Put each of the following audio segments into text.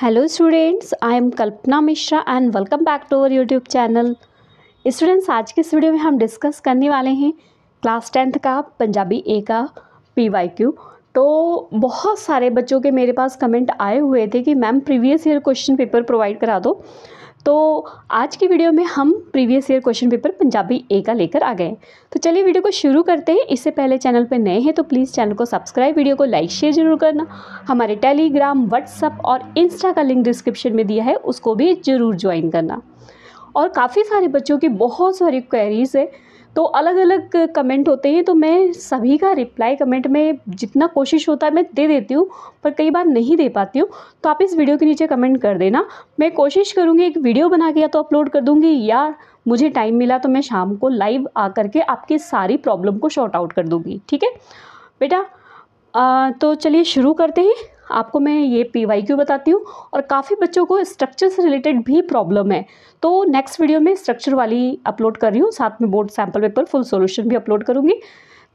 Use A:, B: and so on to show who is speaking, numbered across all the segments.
A: hello students I am Kalpana Mishra and welcome back to our YouTube channel students आज के इस video में हम डिस्कस करने वाले हैं क्लास टेंथ का पंजाबी ए का पी वाई क्यू तो बहुत सारे बच्चों के मेरे पास कमेंट आए हुए थे कि ma'am previous year question paper provide करा दो तो आज की वीडियो में हम previous year question paper Punjabi A का लेकर आ गए तो चलिए वीडियो को शुरू करते हैं इससे पहले चैनल पर नए हैं तो प्लीज़ चैनल को सब्सक्राइब वीडियो को लाइक शेयर जरूर करना हमारे टेलीग्राम व्हाट्सअप और इंस्टा का लिंक डिस्क्रिप्शन में दिया है उसको भी ज़रूर ज्वाइन करना और काफ़ी सारे बच्चों की बहुत सारी क्वेरीज़ है तो अलग अलग कमेंट होते हैं तो मैं सभी का रिप्लाई कमेंट में जितना कोशिश होता है मैं दे देती हूँ पर कई बार नहीं दे पाती हूँ तो आप इस वीडियो के नीचे कमेंट कर देना मैं कोशिश करूँगी एक वीडियो बना के या तो अपलोड कर दूँगी या मुझे टाइम मिला तो मैं शाम को लाइव आ करके आपकी सारी प्रॉब्लम को शॉर्ट आउट कर दूँगी ठीक है बेटा तो चलिए शुरू करते हैं आपको मैं ये पी वाई क्यू बताती हूँ और काफ़ी बच्चों को स्ट्रक्चर से रिलेटेड भी प्रॉब्लम है तो नेक्स्ट वीडियो में स्ट्रक्चर वाली अपलोड कर रही हूँ साथ में board sample paper full solution भी अपलोड करूँगी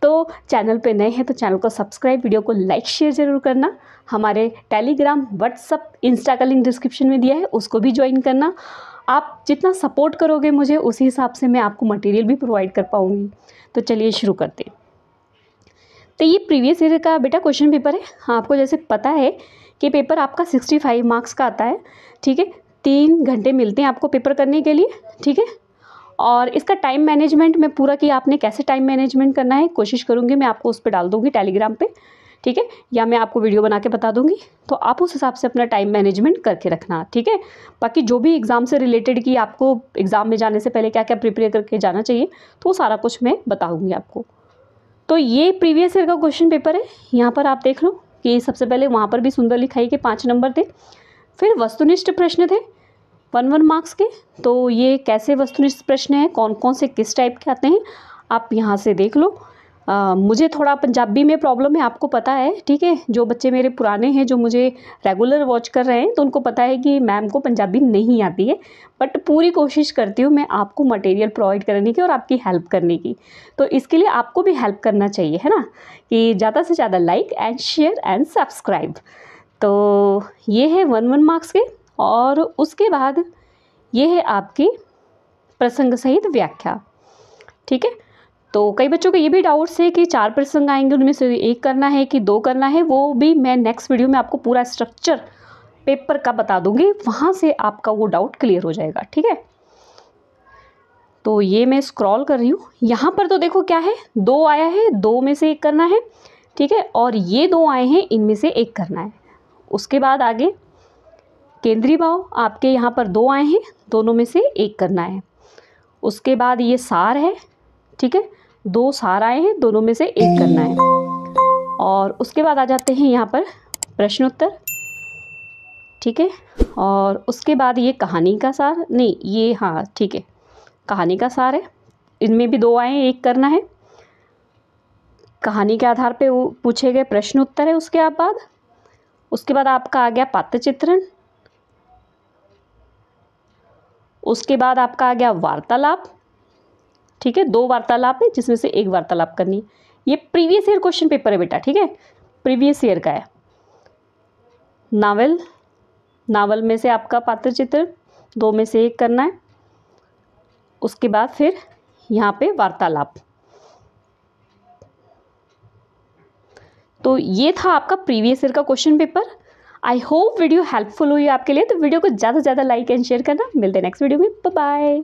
A: तो चैनल पे नए हैं तो चैनल को सब्सक्राइब वीडियो को लाइक शेयर ज़रूर करना हमारे टेलीग्राम व्हाट्सअप इंस्टा का लिंक डिस्क्रिप्शन में दिया है उसको भी ज्वाइन करना आप जितना सपोर्ट करोगे मुझे उसी हिसाब से मैं आपको मटेरियल भी प्रोवाइड कर पाऊँगी तो चलिए शुरू करते हैं तो ये प्रीवियस ईयर का बेटा क्वेश्चन पेपर है हाँ आपको जैसे पता है कि पेपर आपका सिक्सटी फाइव मार्क्स का आता है ठीक है तीन घंटे मिलते हैं आपको पेपर करने के लिए ठीक है और इसका टाइम मैनेजमेंट मैं पूरा कि आपने कैसे टाइम मैनेजमेंट करना है कोशिश करूँगी मैं आपको उस पर डाल दूँगी टेलीग्राम पर ठीक है या मैं आपको वीडियो बना के बता दूंगी तो आप उस हिसाब से अपना टाइम मैनेजमेंट करके रखना ठीक है बाकी जो भी एग्ज़ाम से रिलेटेड कि आपको एग्ज़ाम में जाने से पहले क्या क्या प्रिपेयर करके जाना चाहिए तो वो सारा कुछ मैं बताऊँगी आपको तो ये प्रीवियस ईयर का क्वेश्चन पेपर है यहाँ पर आप देख लो कि सबसे पहले वहाँ पर भी सुंदर लिखाई के पाँच नंबर थे फिर वस्तुनिष्ठ प्रश्न थे वन वन मार्क्स के तो ये कैसे वस्तुनिष्ठ प्रश्न हैं कौन कौन से किस टाइप के आते हैं आप यहाँ से देख लो आ, मुझे थोड़ा पंजाबी में प्रॉब्लम है आपको पता है ठीक है जो बच्चे मेरे पुराने हैं जो मुझे रेगुलर वॉच कर रहे हैं तो उनको पता है कि मैम को पंजाबी नहीं आती है बट पूरी कोशिश करती हूँ मैं आपको मटेरियल प्रोवाइड करने की और आपकी हेल्प करने की तो इसके लिए आपको भी हेल्प करना चाहिए है ना कि ज़्यादा से ज़्यादा like and share and subscribe तो ये है वन वन मार्क्स के और उसके बाद ये है आपकी प्रसंग सहित व्याख्या ठीक है तो कई बच्चों का ये भी डाउट्स है कि चार प्रसंग आएंगे उनमें से एक करना है कि दो करना है वो भी मैं नेक्स्ट वीडियो में आपको पूरा स्ट्रक्चर पेपर का बता दूंगी वहाँ से आपका वो डाउट क्लियर हो जाएगा ठीक है तो ये मैं स्क्रॉल कर रही हूँ यहाँ पर तो देखो क्या है दो आया है दो में से एक करना है ठीक है और ये दो आए हैं इनमें से एक करना है उसके बाद आगे केंद्रीय भाव आपके यहाँ पर दो आए हैं दोनों में से एक करना है उसके बाद ये सार है ठीक है दो सार आए हैं दोनों में से एक करना है और उसके बाद आ जाते हैं यहाँ पर प्रश्नोत्तर ठीक है और उसके बाद ये कहानी का सार नहीं ये हाँ ठीक है कहानी का सार है इनमें भी दो आए हैं एक करना है कहानी के आधार पे पूछे गए प्रश्न उत्तर है उसके बाद उसके बाद आपका आ गया पात्र चित्रण उसके बाद आपका आ गया वार्तालाप ठीक है दो वार्तालाप है जिसमें से एक वार्तालाप करनी ये प्रीवियस ईयर क्वेश्चन पेपर है बेटा ठीक है प्रीवियस ईयर का है नावल नावल में से आपका पात्र चित्र दो में से एक करना है उसके बाद फिर यहाँ पे वार्तालाप तो ये था आपका प्रीवियस ईयर का question paper I hope video helpful हुई आपके लिए तो वीडियो को ज़्यादा से ज़्यादा लाइक एंड शेयर करना मिलते हैं नेक्स्ट वीडियो में बाय